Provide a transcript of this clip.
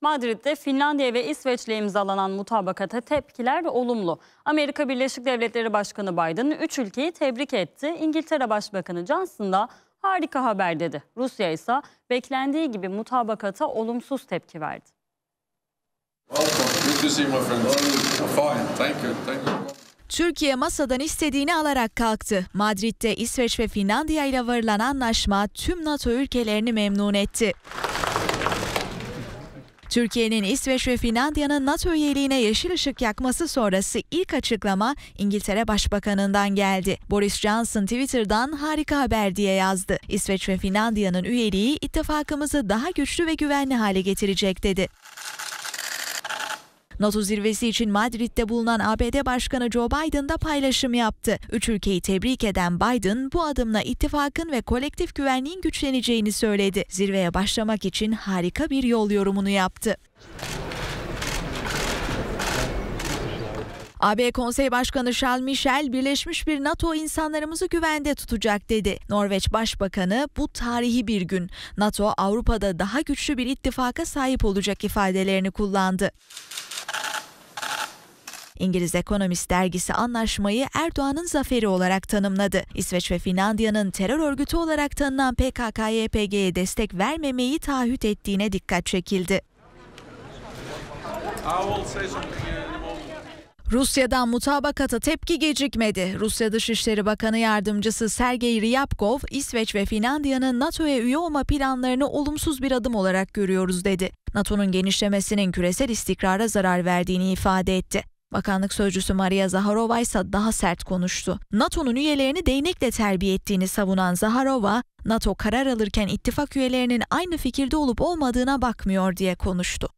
Madrid'de Finlandiya ve İsveç'le imzalanan mutabakata tepkiler olumlu. Amerika Birleşik Devletleri Başkanı Biden 3 ülkeyi tebrik etti. İngiltere Başbakanı Johnson da harika haber dedi. Rusya ise beklendiği gibi mutabakata olumsuz tepki verdi. Türkiye masadan istediğini alarak kalktı. Madrid'de İsveç ve Finlandiya ile varılan anlaşma tüm NATO ülkelerini memnun etti. Türkiye'nin İsveç ve Finlandiya'nın NATO üyeliğine yeşil ışık yakması sonrası ilk açıklama İngiltere Başbakanı'ndan geldi. Boris Johnson Twitter'dan harika haber diye yazdı. İsveç ve Finlandiya'nın üyeliği ittifakımızı daha güçlü ve güvenli hale getirecek dedi. NATO zirvesi için Madrid'de bulunan ABD Başkanı Joe Biden da paylaşım yaptı. Üç ülkeyi tebrik eden Biden bu adımla ittifakın ve kolektif güvenliğin güçleneceğini söyledi. Zirveye başlamak için harika bir yol yorumunu yaptı. AB Konsey Başkanı Charles Michel, birleşmiş bir NATO insanlarımızı güvende tutacak dedi. Norveç Başbakanı bu tarihi bir gün. NATO Avrupa'da daha güçlü bir ittifaka sahip olacak ifadelerini kullandı. İngiliz Ekonomist dergisi anlaşmayı Erdoğan'ın zaferi olarak tanımladı. İsveç ve Finlandiya'nın terör örgütü olarak tanınan PKK-YPG'ye destek vermemeyi taahhüt ettiğine dikkat çekildi. Rusya'dan mutabakata tepki gecikmedi. Rusya Dışişleri Bakanı Yardımcısı Sergey Ryabkov, İsveç ve Finlandiya'nın NATO'ya üye olma planlarını olumsuz bir adım olarak görüyoruz dedi. NATO'nun genişlemesinin küresel istikrara zarar verdiğini ifade etti. Bakanlık sözcüsü Maria Zaharova ise daha sert konuştu. NATO'nun üyelerini değnekle terbiye ettiğini savunan Zaharova, NATO karar alırken ittifak üyelerinin aynı fikirde olup olmadığına bakmıyor diye konuştu.